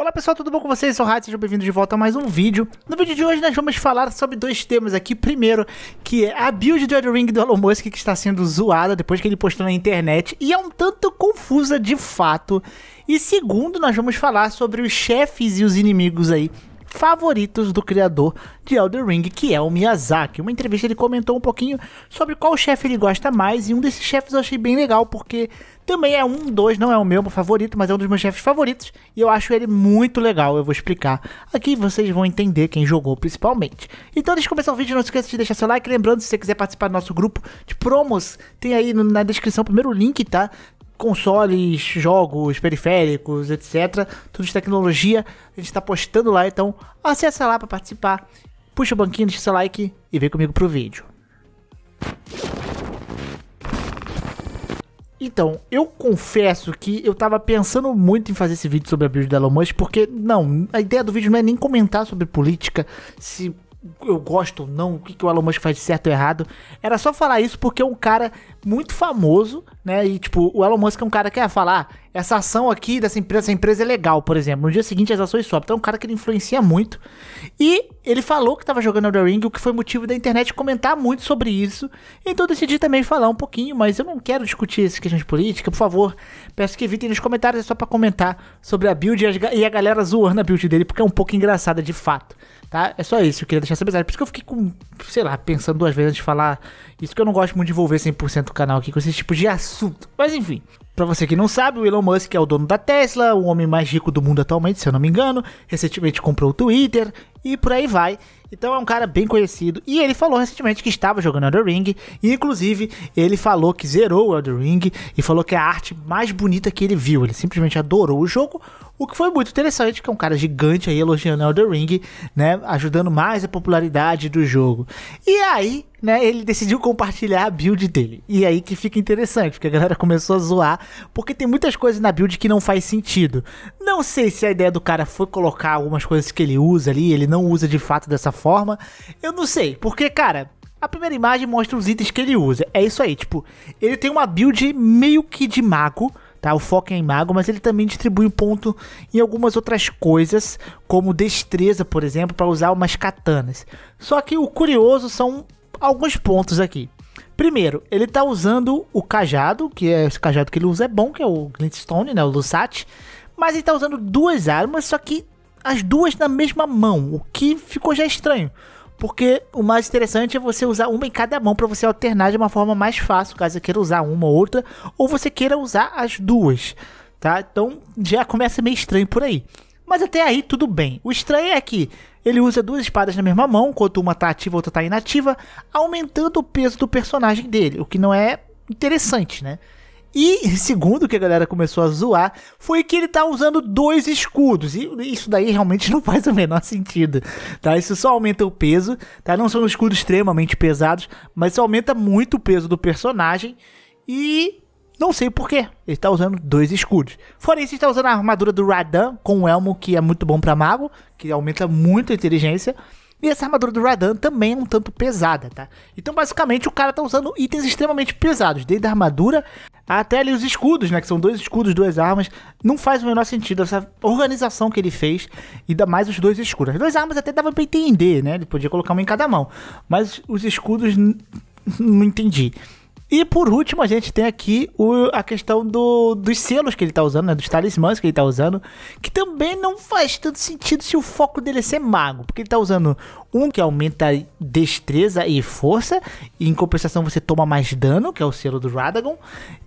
Olá pessoal, tudo bom com vocês? Eu sou o Hatz, sejam bem-vindos de volta a mais um vídeo. No vídeo de hoje nós vamos falar sobre dois temas aqui. Primeiro, que é a build do Elden Ring do Elon Musk que está sendo zoada depois que ele postou na internet e é um tanto confusa de fato. E segundo, nós vamos falar sobre os chefes e os inimigos aí favoritos do criador de Elden Ring, que é o Miyazaki. Uma entrevista ele comentou um pouquinho sobre qual chefe ele gosta mais, e um desses chefes eu achei bem legal, porque também é um, dois, não é o meu favorito, mas é um dos meus chefes favoritos, e eu acho ele muito legal, eu vou explicar. Aqui vocês vão entender quem jogou principalmente. Então, antes de começar o vídeo, não se esqueça de deixar seu like, lembrando, se você quiser participar do nosso grupo de promos, tem aí na descrição o primeiro link, tá? consoles, jogos, periféricos, etc. Tudo de tecnologia. A gente está postando lá, então acessa lá para participar. Puxa o banquinho, deixa seu like e vem comigo pro vídeo. Então, eu confesso que eu tava pensando muito em fazer esse vídeo sobre a build da Elon Musk, porque, não, a ideia do vídeo não é nem comentar sobre política, se eu gosto ou não, o que, que o Elon Musk faz de certo ou errado. Era só falar isso porque é um cara muito famoso, né? E, tipo, o Elon Musk é um cara que ia ah, falar, ah, essa ação aqui dessa empresa, essa empresa é legal, por exemplo. No dia seguinte as ações sobem. Então é um cara que ele influencia muito. E ele falou que estava jogando Elden Ring, o que foi motivo da internet comentar muito sobre isso. Então eu decidi também falar um pouquinho, mas eu não quero discutir essa questão de política. Por favor, peço que evitem nos comentários, é só para comentar sobre a build e a galera zoando a build dele, porque é um pouco engraçada de fato. Tá? É só isso, eu queria deixar essa mensagem. Por isso que eu fiquei com, sei lá, pensando duas vezes antes de falar isso, que eu não gosto muito de envolver 100% pro canal aqui com esse tipo de assunto. Mas enfim, para você que não sabe, o Elon Musk é o dono da Tesla, o homem mais rico do mundo atualmente, se eu não me engano. Recentemente comprou o Twitter e por aí vai. Então é um cara bem conhecido. E ele falou recentemente que estava jogando Elden Ring. E inclusive ele falou que zerou o Elden Ring e falou que é a arte mais bonita que ele viu. Ele simplesmente adorou o jogo. O que foi muito interessante, que é um cara gigante aí elogiando Elden Ring, né? Ajudando mais a popularidade do jogo. E aí, né, ele decidiu compartilhar a build dele. E aí que fica interessante, porque a galera começou a zoar porque tem muitas coisas na build que não faz sentido. Não sei se a ideia do cara foi colocar algumas coisas que ele usa ali, ele não usa de fato dessa forma. Eu não sei, porque, cara, a primeira imagem mostra os itens que ele usa. É isso aí, tipo, ele tem uma build meio que de mago, tá? O foco é em mago, mas ele também distribui um ponto em algumas outras coisas, como destreza, por exemplo, para usar umas katanas. Só que o curioso são alguns pontos aqui. Primeiro, ele tá usando o cajado, que é esse cajado que ele usa é bom, que é o Glintstone, né, o Lusat, mas ele tá usando duas armas, só que as duas na mesma mão, o que ficou já estranho. Porque o mais interessante é você usar uma em cada mão para você alternar de uma forma mais fácil, caso você queira usar uma ou outra, ou você queira usar as duas, tá? Então já começa meio estranho por aí. Mas até aí tudo bem. O estranho é que ele usa duas espadas na mesma mão, enquanto uma tá ativa e outra tá inativa, aumentando o peso do personagem dele, o que não é interessante, né? E segundo que a galera começou a zoar, foi que ele tá usando dois escudos. E isso daí realmente não faz o menor sentido, tá? Isso só aumenta o peso, tá? Não são escudos extremamente pesados, mas isso aumenta muito o peso do personagem. E não sei porquê. Ele está usando dois escudos. Fora isso, ele está usando a armadura do Radan com um elmo que é muito bom para mago, que aumenta muito a inteligência. E essa armadura do Radan também é um tanto pesada, tá? Então, basicamente, o cara tá usando itens extremamente pesados, desde a armadura até ali os escudos, né? Que são dois escudos, duas armas. Não faz o menor sentido essa organização que ele fez, e dá mais os dois escudos. As duas armas até dava pra entender, né? Ele podia colocar uma em cada mão. Mas os escudos, não entendi. E por último, a gente tem aqui o, a questão do, dos selos que ele tá usando, né? Dos talismãs que ele tá usando. Que também não faz tanto sentido se o foco dele é ser mago. Porque ele tá usando um que aumenta destreza e força. E em compensação você toma mais dano, que é o selo do Radagon.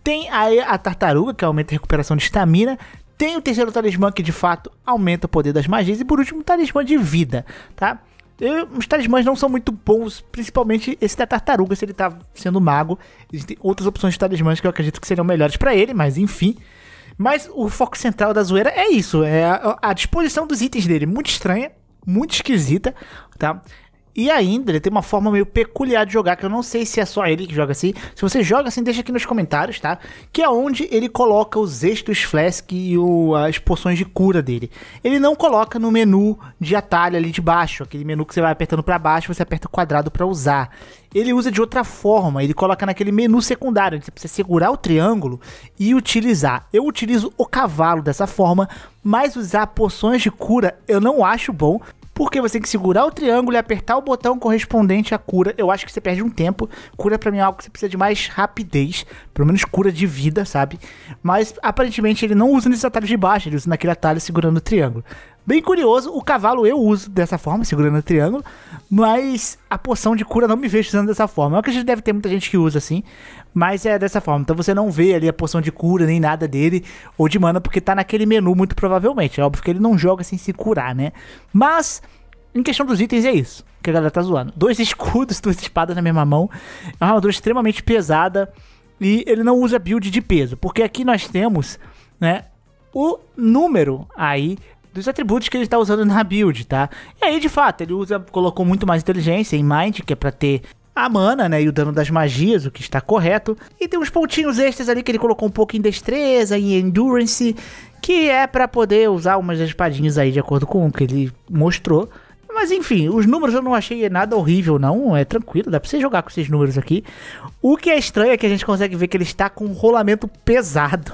Tem aí a tartaruga, que aumenta a recuperação de estamina. Tem o terceiro talismã que de fato aumenta o poder das magias. E por último, o talismã de vida, tá? Eu, os talismãs não são muito bons, principalmente esse da tartaruga, se ele tá sendo mago. Existem outras opções de talismãs que eu acredito que seriam melhores para ele, mas enfim. Mas o foco central da zoeira é isso, é a, a disposição dos itens dele, muito estranha, muito esquisita, tá? E ainda ele tem uma forma meio peculiar de jogar, que eu não sei se é só ele que joga assim. Se você joga assim, deixa aqui nos comentários, tá? Que é onde ele coloca os extras flask e o, as poções de cura dele. Ele não coloca no menu de atalho ali de baixo, aquele menu que você vai apertando para baixo, você aperta o quadrado para usar. Ele usa de outra forma, ele coloca naquele menu secundário, onde você precisa segurar o triângulo e utilizar. Eu utilizo o cavalo dessa forma, mas usar poções de cura eu não acho bom, porque você tem que segurar o triângulo e apertar o botão correspondente à cura. Eu acho que você perde um tempo. Cura para mim é algo que você precisa de mais rapidez, pelo menos cura de vida, sabe? Mas aparentemente ele não usa nesses atalhos de baixo, ele usa naquele atalho segurando o triângulo. Bem curioso, o cavalo eu uso dessa forma, segurando o triângulo, mas a poção de cura não me vejo usando dessa forma. Eu acredito que deve ter muita gente que usa assim, mas é dessa forma. Então você não vê ali a poção de cura nem nada dele ou de mana, porque tá naquele menu muito provavelmente. É óbvio que ele não joga sem se curar, né? Mas, em questão dos itens, é isso que a galera tá zoando. Dois escudos, duas espadas na mesma mão, é uma armadura extremamente pesada e ele não usa build de peso, porque aqui nós temos, né? O número aí dos atributos que ele está usando na build, tá? E aí, de fato, ele usa, colocou muito mais inteligência em Mind, que é para ter a mana, né, e o dano das magias, o que está correto. E tem uns pontinhos extras ali que ele colocou um pouco em destreza, em endurance, que é para poder usar umas espadinhas aí de acordo com o que ele mostrou. Mas enfim, os números eu não achei nada horrível, não. É tranquilo, dá pra você jogar com esses números aqui. O que é estranho é que a gente consegue ver que ele está com um rolamento pesado.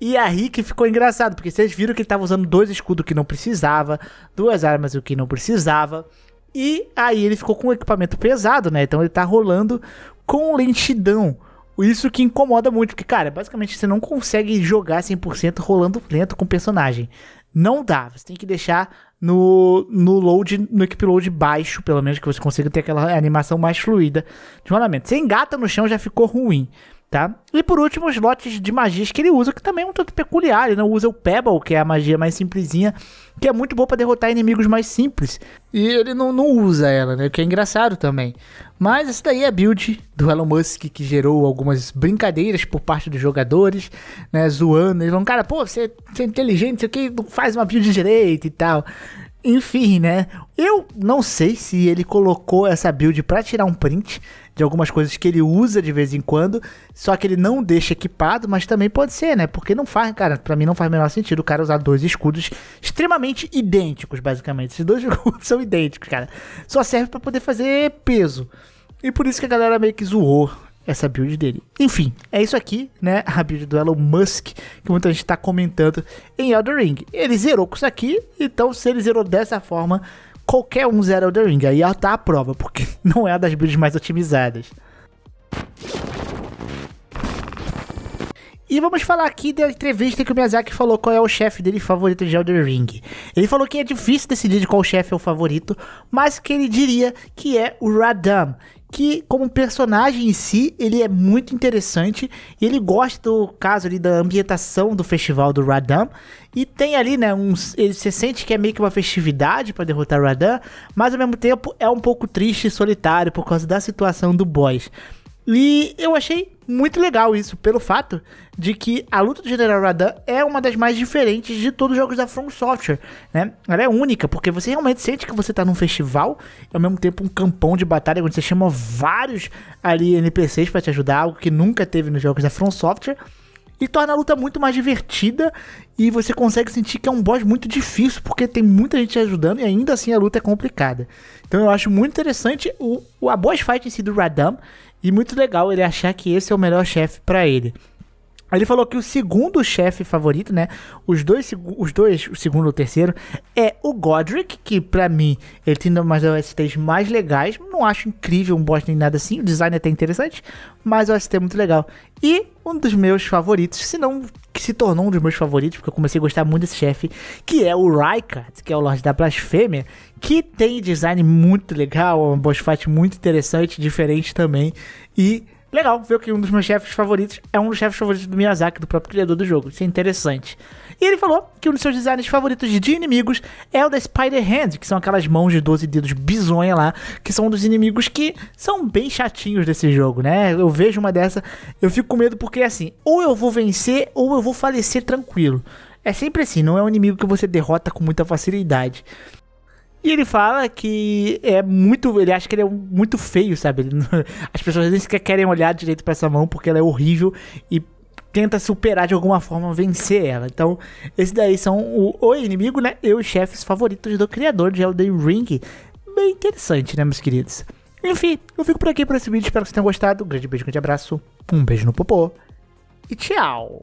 E aí que ficou engraçado, porque vocês viram que ele tava usando dois escudos que não precisava, duas armas o que não precisava. E aí ele ficou com o equipamento pesado, né? Então ele tá rolando com lentidão. Isso que incomoda muito, porque, cara, basicamente você não consegue jogar 100% rolando lento com o personagem. Não dá, você tem que deixar no, no load, no equip load baixo, pelo menos que você consiga ter aquela animação mais fluida de rolamento. Você engata no chão, já ficou ruim tá? E por último, os lotes de magias que ele usa, que também é um tanto peculiar. Ele não usa o Pebble, que é a magia mais simplesinha, que é muito boa para derrotar inimigos mais simples. E ele não, não usa ela, né? O que é engraçado também. Mas essa daí é a build do Elon Musk, que gerou algumas brincadeiras por parte dos jogadores, né? Zoando. Eles falam, cara, pô, você, você é inteligente, você que não faz uma build direito e tal. Enfim, né? Eu não sei se ele colocou essa build para tirar um print de algumas coisas que ele usa de vez em quando, só que ele não deixa equipado, mas também pode ser, né? Porque não faz, cara, para mim não faz o menor sentido o cara usar dois escudos extremamente idênticos, basicamente. Esses dois escudos são idênticos, cara. Só serve para poder fazer peso. E por isso que a galera meio que zoou essa build dele. Enfim, é isso aqui, né? A build do Elon Musk, que muita gente está comentando em Elden Ring. Ele zerou com isso aqui, então se ele zerou dessa forma, qualquer um zera Elden Ring. Aí ela tá à prova, porque não é uma das builds mais otimizadas. E vamos falar aqui da entrevista que o Miyazaki falou qual é o chefe dele favorito de Elden Ring. Ele falou que é difícil decidir de qual chefe é o favorito, mas que ele diria que é o Radam, que como personagem em si, ele é muito interessante. Ele gosta do caso ali da ambientação do festival do Radam. E tem ali, né, uns, ele se sente que é meio que uma festividade para derrotar o Radam, mas ao mesmo tempo é um pouco triste e solitário por causa da situação do boss. E eu achei muito legal isso, pelo fato de que a luta do General Radan é uma das mais diferentes de todos os jogos da From Software, né? Ela é única, porque você realmente sente que você tá num festival, e ao mesmo tempo um campão de batalha, onde você chama vários ali NPCs para te ajudar, algo que nunca teve nos jogos da From Software, e torna a luta muito mais divertida, e você consegue sentir que é um boss muito difícil, porque tem muita gente te ajudando, e ainda assim a luta é complicada. Então eu acho muito interessante o, o a boss fight em si do Radam, e muito legal ele achar que esse é o melhor chefe para ele. Ele falou que o segundo chefe favorito, né? Os dois, os dois, o segundo e o terceiro, é o Godric, que para mim ele tem umas OSTs mais legais. Não acho incrível um boss nem nada assim. O design é até interessante, mas o OST é muito legal. E um dos meus favoritos, se não que se tornou um dos meus favoritos, porque eu comecei a gostar muito desse chefe, que é o Rykard, que é o Lorde da Blasfêmia, que tem design muito legal, um boss fight muito interessante, diferente também. E legal ver que um dos meus chefes favoritos é um dos chefes favoritos do Miyazaki, do próprio criador do jogo. Isso é interessante. E ele falou que um dos seus designs favoritos de inimigos é o da Spider Hand, que são aquelas mãos de 12 dedos bizonha lá, que são um dos inimigos que são bem chatinhos desse jogo, né? Eu vejo uma dessa, eu fico com medo porque assim, ou eu vou vencer ou eu vou falecer tranquilo. É sempre assim, não é um inimigo que você derrota com muita facilidade. E ele fala que é muito. Ele acha que ele é muito feio, sabe? as pessoas nem sequer querem olhar direito para essa mão porque ela é horrível e tenta superar de alguma forma, vencer ela. Então, esses daí são o, o inimigo, né? E os chefes favoritos do criador de Elden Ring. Bem interessante, né, meus queridos? Enfim, eu fico por aqui para esse vídeo. Espero que vocês tenham gostado. Um grande beijo, um grande abraço. Um beijo no popô. E tchau!